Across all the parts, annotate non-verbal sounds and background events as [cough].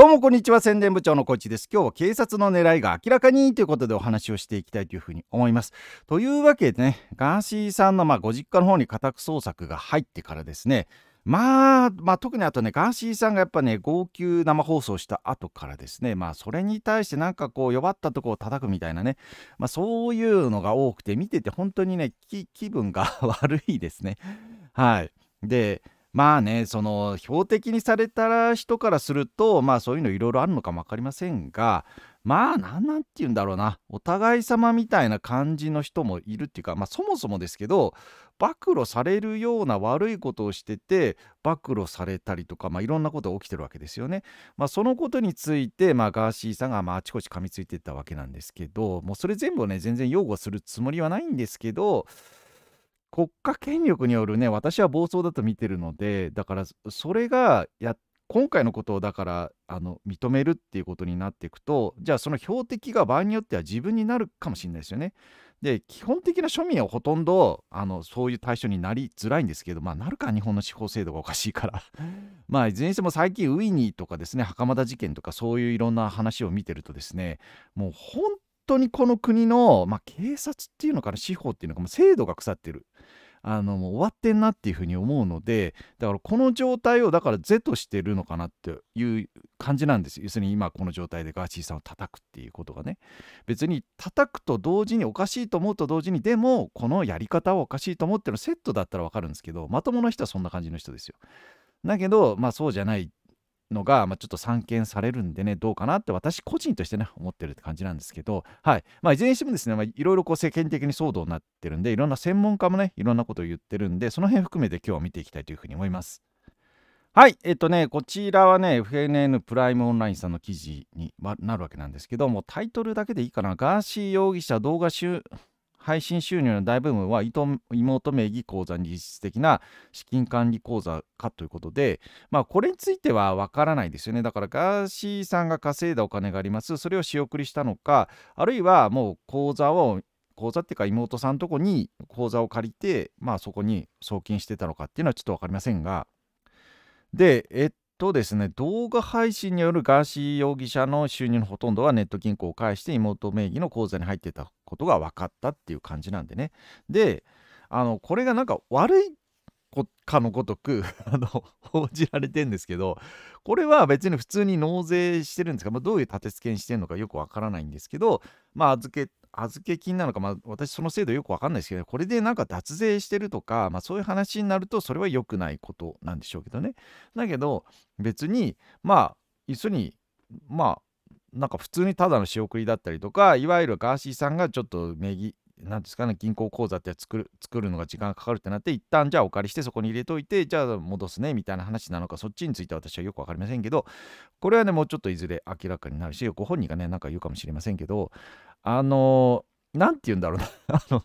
どうもこんにちは宣伝部長のコーチです今日は警察の狙いが明らかにということでお話をしていきたいというふうに思いますというわけでねガーシーさんのまあご実家の方に家宅捜索が入ってからですねまあ、まあ、特にあとね、ガーシーさんがやっぱね、号泣生放送した後からですね、まあ、それに対してなんかこう、弱ったとこを叩くみたいなね、まあ、そういうのが多くて、見てて本当にね、気分が [laughs] 悪いですね。はい。で、まあねその標的にされた人からするとまあそういうのいろいろあるのかも分かりませんがまあ何なんて言うんだろうなお互い様みたいな感じの人もいるっていうかまあそもそもですけど暴露されるような悪いことをしてて暴露されたりとかまあいろんなことが起きてるわけですよね。まあそのことについてまあガーシーさんがまああちこち噛みついてったわけなんですけどもうそれ全部をね全然擁護するつもりはないんですけど国家権力によるね、私は暴走だと見てるので、だからそれがや、今回のことをだからあの認めるっていうことになっていくと、じゃあその標的が場合によっては自分になるかもしれないですよね。で、基本的な庶民はほとんどあのそういう対象になりづらいんですけど、まあ、なるか、日本の司法制度がおかしいから。[laughs] まあ、いずれにしても最近、ウィニーとかですね、袴田事件とか、そういういろんな話を見てるとですね、もう本当にこの国の、まあ、警察っていうのかな司法っていうのか、もあ、制度が腐ってる。あのもう終わってんなっていうふうに思うのでだからこの状態をだから是としてるのかなっていう感じなんです要するに今この状態でガーシーさんを叩くっていうことがね別に叩くと同時におかしいと思うと同時にでもこのやり方はおかしいと思ってのセットだったら分かるんですけどまともな人はそんな感じの人ですよ。だけどまあそうじゃないのが、まあ、ちょっと散見されるんでね、どうかなって私個人としてね、思ってるって感じなんですけど、はい。まあ、いずれにしてもですね、まあ、いろいろこう世間的に騒動になってるんで、いろんな専門家もね、いろんなことを言ってるんで、その辺含めて今日は見ていきたいというふうに思います。はい、えっとね、こちらはね、FNN プライムオンラインさんの記事になるわけなんですけども、タイトルだけでいいかな、ガーシー容疑者動画集、配信収入の大部分は妹名義口座に実質的な資金管理口座かということで、まあ、これについてはわからないですよね。だからガーシーさんが稼いだお金があります。それを仕送りしたのか、あるいはもう口座を口座っていうか妹さんのとこに口座を借りて、まあ、そこに送金してたのかっていうのはちょっと分かりませんがでえっとですね動画配信によるガーシー容疑者の収入のほとんどはネット銀行を介して妹名義の口座に入ってたことが分かったっていう感じなんでねであのこれがなんか悪いかのごとく [laughs] あの報じられてんですけどこれは別に普通に納税してるんですか、まあ、どういう立て付けにしてるのかよくわからないんですけどまあ預け預け金なのか、まあ、私その制度よくわかんないですけどこれでなんか脱税してるとか、まあ、そういう話になるとそれは良くないことなんでしょうけどねだけど別にまあ一緒にまあなんか普通にただの仕送りだったりとかいわゆるガーシーさんがちょっと名義なんですかね銀行口座って作る作るのが時間がかかるってなって一旦じゃあお借りしてそこに入れといてじゃあ戻すねみたいな話なのかそっちについては私はよく分かりませんけどこれはねもうちょっといずれ明らかになるしご本人がねなんか言うかもしれませんけどあの何、ー、て言うんだろうな [laughs] あの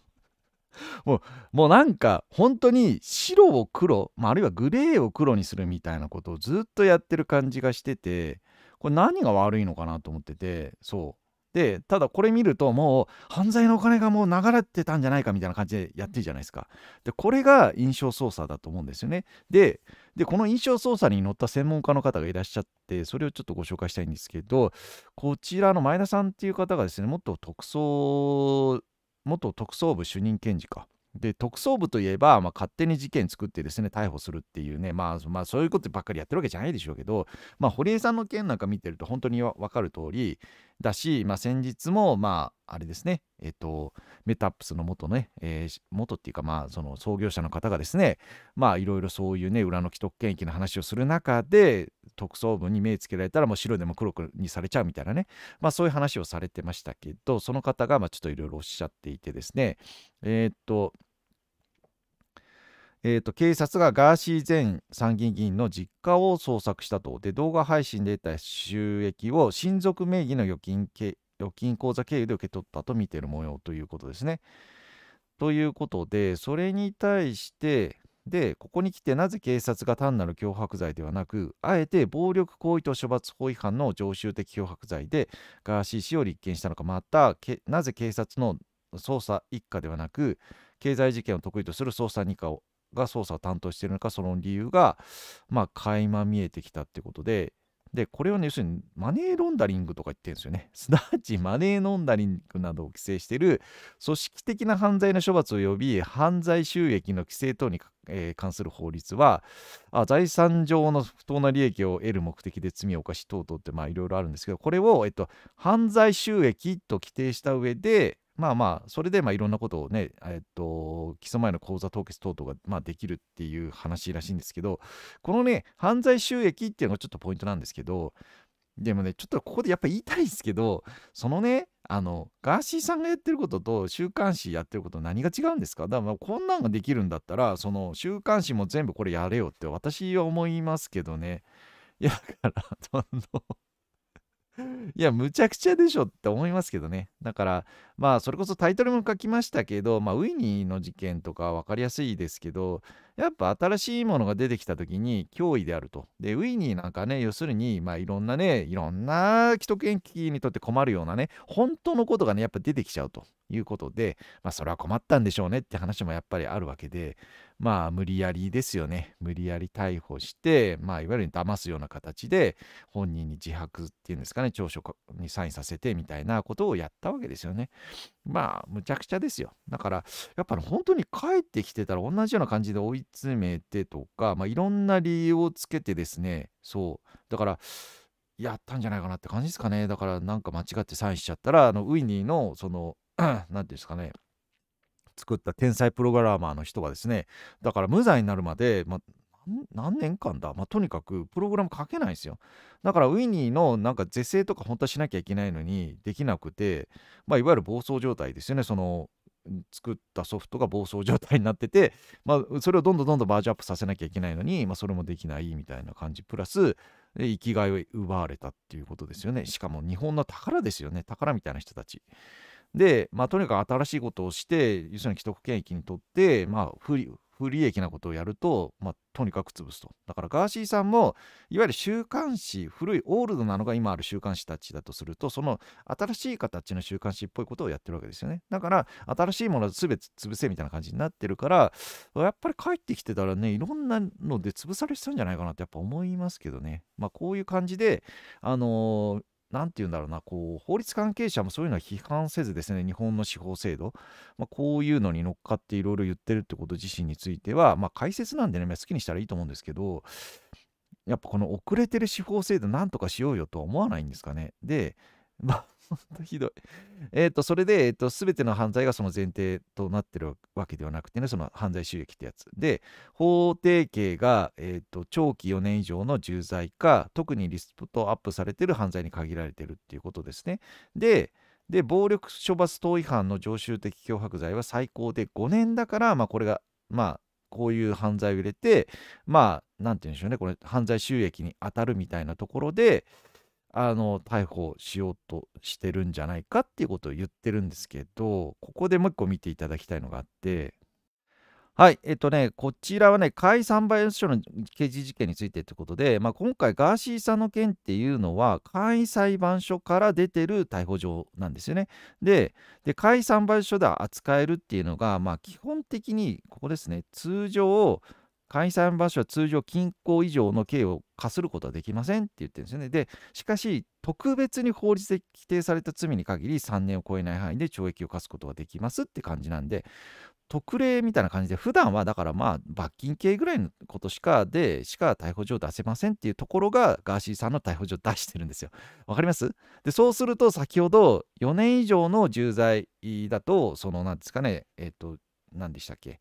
もうもうなんか本当に白を黒、まあ、あるいはグレーを黒にするみたいなことをずっとやってる感じがしててこれ何が悪いのかなと思っててそうでただこれ見るともう犯罪のお金がもう流れてたんじゃないかみたいな感じでやってるじゃないですかでこれが印象操作だと思うんですよねででこの印象操作に乗った専門家の方がいらっしゃってそれをちょっとご紹介したいんですけどこちらの前田さんっていう方がですね元特捜元特捜部主任検事かで特捜部といえば、まあ、勝手に事件作ってですね逮捕するっていうね、まあ、まあ、そういうことばっかりやってるわけじゃないでしょうけど、まあ、堀江さんの件なんか見てると本当に分かる通りだし、まあ、先日もまああれですねえっ、とメタップスの元ね、えー、元っていうかまあその創業者の方がですねまあいろいろそういうね裏の既得権益の話をする中で特捜部に目つけられたらもう白でも黒くにされちゃうみたいなねまあそういう話をされてましたけどその方がまあちょっといろいろおっしゃっていてですねえっ、とえーと、警察がガーシー前参議院議員の実家を捜索したとで動画配信で得た収益を親族名義の預金預金口座経由で受け取ったと見ている模様ということですね。ということでそれに対してでここに来てなぜ警察が単なる脅迫罪ではなくあえて暴力行為と処罰法違反の常習的脅迫罪でガーシー氏を立件したのかまたなぜ警察の捜査一課ではなく経済事件を得意とする捜査二課をが捜査を担当しているのかその理由がまあ垣間見えてきたってことででこれをね要するにマネーロンダリングとか言ってるんですよね [laughs] すなわちマネーロンダリングなどを規制している組織的な犯罪の処罰及び犯罪収益の規制等に、えー、関する法律はあ財産上の不当な利益を得る目的で罪を犯し等々っていろいろあるんですけどこれを、えっと、犯罪収益と規定した上でまあまあ、それでまあいろんなことをね、えっと、基礎前の口座凍結等々がまあできるっていう話らしいんですけど、このね、犯罪収益っていうのがちょっとポイントなんですけど、でもね、ちょっとここでやっぱ言いたいですけど、そのね、あの、ガーシーさんがやってることと週刊誌やってること何が違うんですかだからこんなんができるんだったら、その週刊誌も全部これやれよって私は思いますけどね。いや、だから、その [laughs] いや、むちゃくちゃでしょって思いますけどね。だから、まあ、それこそタイトルも書きましたけど、まあ、ウィニーの事件とか分かりやすいですけど、やっぱ新しいものが出てきた時に脅威であると。で、ウィニーなんかね、要するに、まあ、いろんなね、いろんな既得権益にとって困るようなね、本当のことがね、やっぱ出てきちゃうと。いうことで、まあ、それは困ったんでしょうねって話もやっぱりあるわけで、まあ、無理やりですよね。無理やり逮捕して、まあ、いわゆる騙すような形で、本人に自白っていうんですかね、調書にサインさせてみたいなことをやったわけですよね。まあ、むちゃくちゃですよ。だから、やっぱり本当に帰ってきてたら同じような感じで追い詰めてとか、まあ、いろんな理由をつけてですね、そう。だから、やったんじゃないかなって感じですかね。だからなんか間違ってサインしちゃったら、あのウィニーのその何 [clears throat] て言うんですかね作った天才プログラマーの人がですねだから無罪になるまで、ま何年間だ、まとにかくプログラム書けないんですよだからウィニーのなんか是正とか本当はしなきゃいけないのにできなくて、まあ、いわゆる暴走状態ですよねその作ったソフトが暴走状態になってて、まあ、それをどんどんどんどんバージョンアップさせなきゃいけないのに、まあ、それもできないみたいな感じプラス生きがいを奪われたっていうことですよねしかも日本の宝ですよね宝みたいな人たちで、まあ、とにかく新しいことをして要するに既得権益にとって、まあ、不利不利益なことをやると、まあ、とにかく潰すと。だからガーシーさんも、いわゆる週刊誌、古いオールドなのが今ある週刊誌たちだとすると、その新しい形の週刊誌っぽいことをやってるわけですよね。だから、新しいものは全て潰せみたいな感じになってるから、やっぱり帰ってきてたらね、いろんなので潰されてたんじゃないかなってやっぱ思いますけどね。まあ、こういう感じで、あのー何て言うんだろうな、こう、法律関係者もそういうのは批判せずですね、日本の司法制度、まあ、こういうのに乗っかっていろいろ言ってるってこと自身については、まあ、解説なんでね、好きにしたらいいと思うんですけど、やっぱこの遅れてる司法制度なんとかしようよとは思わないんですかね。で、[laughs] まあ、ほんとひどい。えっ、ー、と、それで、えっ、ー、と、すべての犯罪がその前提となってるわけではなくてね、その犯罪収益ってやつ。で、法定刑が、えっ、ー、と、長期4年以上の重罪か、特にリストアップされてる犯罪に限られてるっていうことですね。で、で、暴力処罰等違反の常習的脅迫罪は最高で5年だから、まあ、これが、まあ、こういう犯罪を入れて、まあ、なんて言うんでしょうね、これ、犯罪収益に当たるみたいなところで、あの逮捕しようとしてるんじゃないかっていうことを言ってるんですけどここでもう一個見ていただきたいのがあってはいえっとねこちらはね解散賠償書の刑事事件についてということで、まあ、今回ガーシーさんの件っていうのは簡易裁判所から出てる逮捕状なんですよねでで解散賠償書で扱えるっていうのが、まあ、基本的にここですね通常解散場所は通常禁行以上の刑を課することはできませんって言ってるんですよね。で、しかし、特別に法律で規定された罪に限り3年を超えない範囲で懲役を課すことができますって感じなんで、特例みたいな感じで、普段はだからまあ、罰金刑ぐらいのことしかで、しか逮捕状出せませんっていうところが、ガーシーさんの逮捕状出してるんですよ。わかりますで、そうすると、先ほど4年以上の重罪だと、その、なんですかね、えっ、ー、と、何でしたっけ、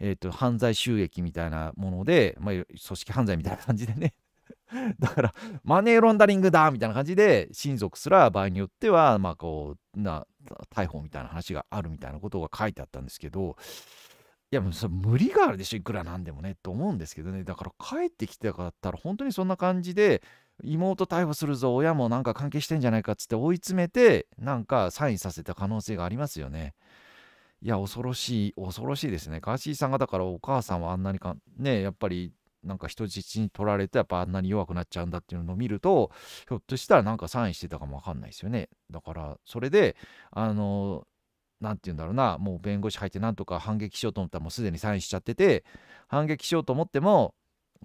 えーと、犯罪収益みたいなもので、まあ、組織犯罪みたいな感じでね [laughs] だからマネーロンダリングだみたいな感じで親族すら場合によっては、まあ、こうな逮捕みたいな話があるみたいなことが書いてあったんですけどいやもうそれ無理があるでしょいくらなんでもねと思うんですけどねだから帰ってきてから本当にそんな感じで妹逮捕するぞ親もなんか関係してんじゃないかっつって追い詰めてなんかサインさせた可能性がありますよね。いや恐ろしい恐ろしいですねガーシーさんがだからお母さんはあんなにかねやっぱりなんか人質に取られてやっぱあんなに弱くなっちゃうんだっていうのを見るとひょっとしたらなんかサインしてたかもわかんないですよねだからそれであの何て言うんだろうなもう弁護士入ってなんとか反撃しようと思ったらもうすでにサインしちゃってて反撃しようと思っても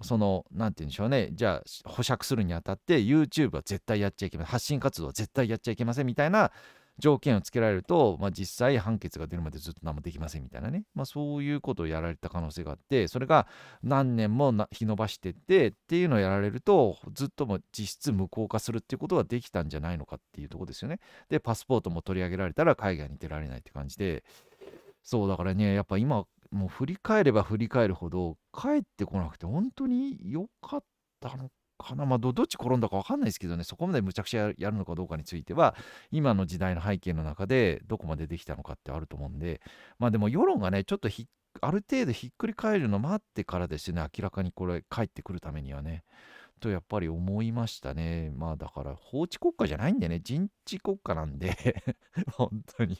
その何て言うんでしょうねじゃあ保釈するにあたって YouTube は絶対やっちゃいけません発信活動は絶対やっちゃいけませんみたいな条件をつけられると、まあ、実際判決が出るまでずっと何もできませんみたいなね、まあ、そういうことをやられた可能性があってそれが何年も日延ばしてってっていうのをやられるとずっとも実質無効化するっていうことができたんじゃないのかっていうとこですよね。でパスポートも取り上げられたら海外に出られないって感じでそうだからねやっぱ今もう振り返れば振り返るほど帰ってこなくて本当に良かったのかな、まあど、どっち転んだか分かんないですけどね、そこまでむちゃくちゃやるのかどうかについては、今の時代の背景の中でどこまでできたのかってあると思うんで、まあでも世論がね、ちょっとある程度ひっくり返るの待ってからですね、明らかにこれ、帰ってくるためにはね、とやっぱり思いましたね。まあだから、法治国家じゃないんでね、人治国家なんで [laughs] 本当に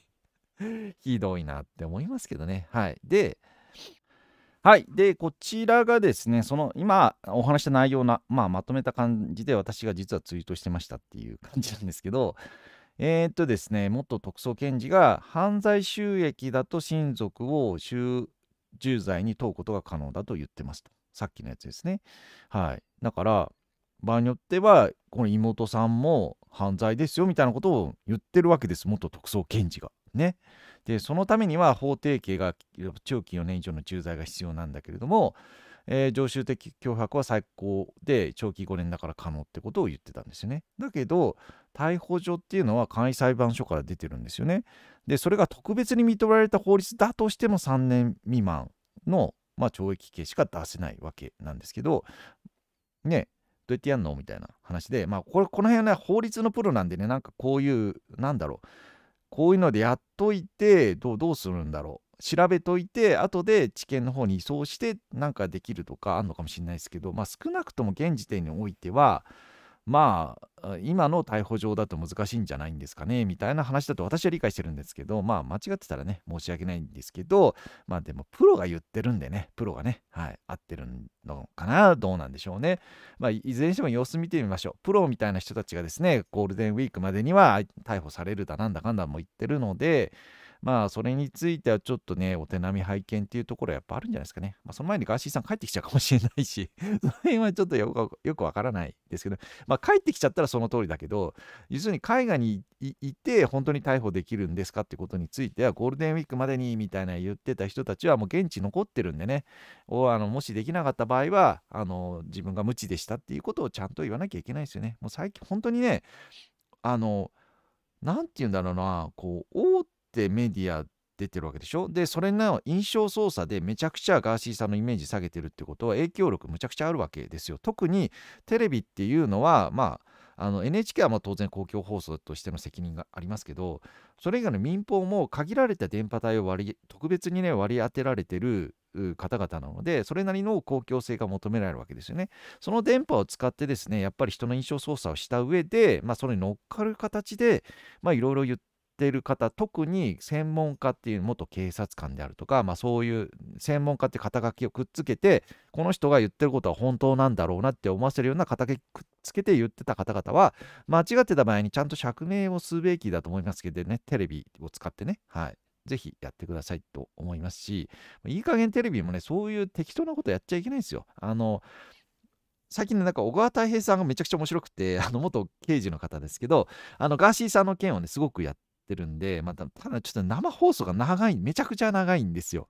ひどいなって思いますけどね。はい。で、はい。で、こちらがですね、その今お話した内容な、まあ、まとめた感じで私が実はツイートしてましたっていう感じなんですけど、えー、っとですね、元特捜検事が犯罪収益だと親族を収重罪に問うことが可能だと言ってますと。さっきのやつですね。はい。だから、場合によっては、この妹さんも犯罪ですよみたいなことを言ってるわけです、元特捜検事が。ね。でそのためには法定刑が長期4年以上の駐在が必要なんだけれども、えー、常習的脅迫は最高で長期5年だから可能ってことを言ってたんですよね。だけど逮捕状っていうのは簡易裁判所から出てるんですよね。でそれが特別に認められた法律だとしても3年未満の、まあ、懲役刑しか出せないわけなんですけどねどうやってやんのみたいな話でまあこれこの辺はね法律のプロなんでねなんかこういうなんだろうこういうのでやっといてどうどうするんだろう調べといて後で知見の方に移送してなんかできるとかあるのかもしれないですけど、まあ、少なくとも現時点においてはまあ今の逮捕状だと難しいんじゃないんですかねみたいな話だと私は理解してるんですけどまあ間違ってたらね申し訳ないんですけどまあでもプロが言ってるんでねプロがねはい合ってるのかなどうなんでしょうねまあいずれにしても様子見てみましょうプロみたいな人たちがですねゴールデンウィークまでには逮捕されるだなんだかんだも言ってるのでまあ、それについてはちょっとね、お手並み拝見っていうところはやっぱあるんじゃないですかね。まあ、その前にガーシーさん帰ってきちゃうかもしれないし、[laughs] その辺はちょっとよくわからないですけど、まあ、帰ってきちゃったらその通りだけど、要するに海外にいて本当に逮捕できるんですかってことについては、ゴールデンウィークまでにみたいな言ってた人たちはもう現地残ってるんでね、をあのもしできなかった場合はあの、自分が無知でしたっていうことをちゃんと言わなきゃいけないですよね。もう最近本当にね、あの、なんて言うんだろうな、こう、大てメディア出てるわけでしょでそれの印象操作でめちゃくちゃガーシーさんのイメージ下げてるってことは影響力むちゃくちゃあるわけですよ特にテレビっていうのはまああの NHK はま当然公共放送としての責任がありますけどそれ以外の民放も限られた電波帯を割り特別にね割り当てられてる方々なのでそれなりの公共性が求められるわけですよね。その電波を使ってですねやっぱり人の印象操作をした上で、まあ、それに乗っかる形でいろいろ言ってってる方特に専門家っていう元警察官であるとか、まあ、そういう専門家って肩書きをくっつけてこの人が言ってることは本当なんだろうなって思わせるような肩書きくっつけて言ってた方々は間違ってた場合にちゃんと釈明をすべきだと思いますけどねテレビを使ってねはい。ぜひやってくださいと思いますし、いい加減テレビもね、そういう適当なことやっちゃいけないんですよ。あの、最近ね、なんか小川太平さんがめちゃくちゃ面白くて、あの元刑事の方ですけど、あのガーシーさんの件をね、すごくやっってるんで、また、ただちょっと生放送が長い、めちゃくちゃ長いんですよ。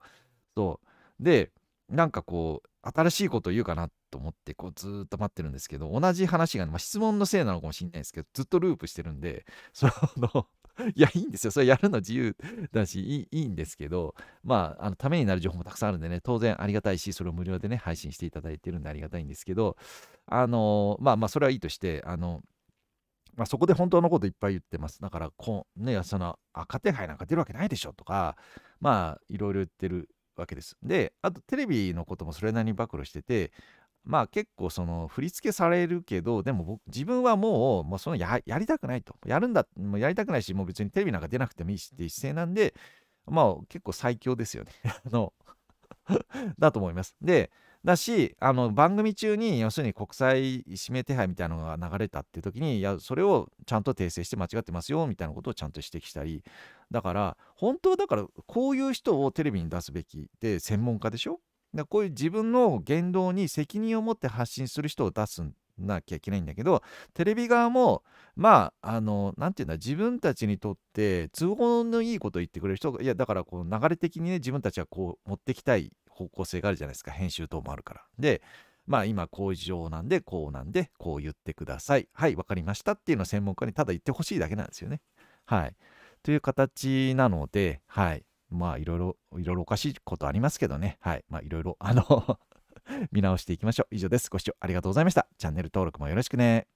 そう。で、なんかこう、新しいこと言うかなと思って、こう、ずっと待ってるんですけど、同じ話が、まあ、質問のせいなのかもしれないですけど、ずっとループしてるんで、[laughs] その [laughs] いや、いいんですよ。それやるの自由だし、いいんですけど、まあ、あの、ためになる情報もたくさんあるんでね、当然ありがたいし、それを無料でね、配信していただいてるんでありがたいんですけど、あの、まあまあ、それはいいとして、あの、まあ、そこで本当のこといっぱい言ってます。だから、こう、ね、その、赤手配なんか出るわけないでしょとか、まあ、いろいろ言ってるわけです。で、あと、テレビのこともそれなりに暴露してて、まあ結構その振り付けされるけど、でも僕自分はもう、まそのやりたくないと。やるんだ、もうやりたくないし、もう別にテレビなんか出なくてもいいしっていう姿勢なんで、まあ結構最強ですよね。[laughs] あの [laughs] だと思います。で、だしあの番組中に要するに国際指名手配みたいなのが流れたっていう時にいやそれをちゃんと訂正して間違ってますよみたいなことをちゃんと指摘したりだから本当だからこういう人をテレビに出すべきで専門家でしょだこういう自分の言動に責任を持って発信する人を出すなきゃいけないんだけどテレビ側もまああの何て言うんだ自分たちにとって都合のいいことを言ってくれる人がいやだからこう流れ的にね自分たちはこう持ってきたい方向性があるじゃないですか編集等もあるからでまあ今こういう事なんでこうなんでこう言ってくださいはい分かりましたっていうのを専門家にただ言ってほしいだけなんですよねはいという形なのではいまあいろいろいろいろおかしいことありますけどねはいまあいろいろあの [laughs] 見直していきましょう以上ですご視聴ありがとうございましたチャンネル登録もよろしくね